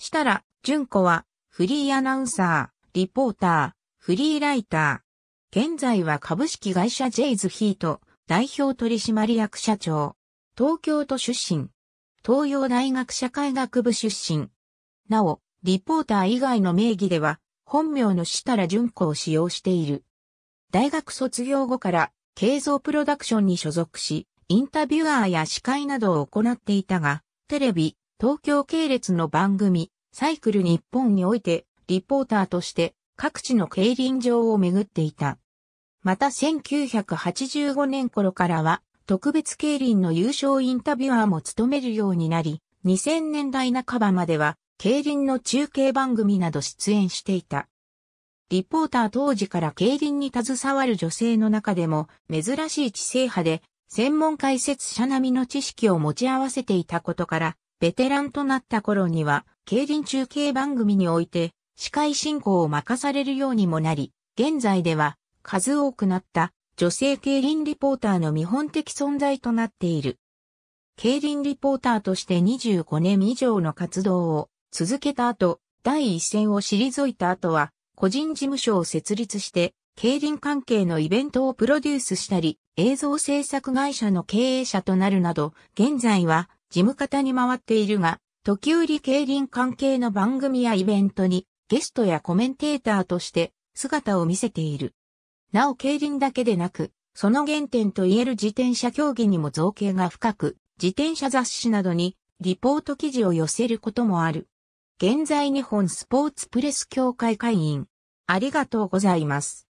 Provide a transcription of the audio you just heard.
したら、純子は、フリーアナウンサー、リポーター、フリーライター。現在は株式会社ジェイズヒート、代表取締役社長。東京都出身。東洋大学社会学部出身。なお、リポーター以外の名義では、本名のしたら純子を使用している。大学卒業後から、経像プロダクションに所属し、インタビュアーや司会などを行っていたが、テレビ、東京系列の番組、サイクル日本において、リポーターとして各地の競輪場を巡っていた。また1985年頃からは、特別競輪の優勝インタビュアーも務めるようになり、2000年代半ばまでは、競輪の中継番組など出演していた。リポーター当時から競輪に携わる女性の中でも珍しい知性派で、専門解説者並みの知識を持ち合わせていたことから、ベテランとなった頃には、競輪中継番組において、司会進行を任されるようにもなり、現在では、数多くなった女性競輪リポーターの見本的存在となっている。競輪リポーターとして25年以上の活動を続けた後、第一線を退いた後は、個人事務所を設立して、競輪関係のイベントをプロデュースしたり、映像制作会社の経営者となるなど、現在は事務方に回っているが、時売競輪関係の番組やイベントにゲストやコメンテーターとして姿を見せている。なお競輪だけでなく、その原点と言える自転車競技にも造形が深く、自転車雑誌などにリポート記事を寄せることもある。現在日本スポーツプレス協会会員。ありがとうございます。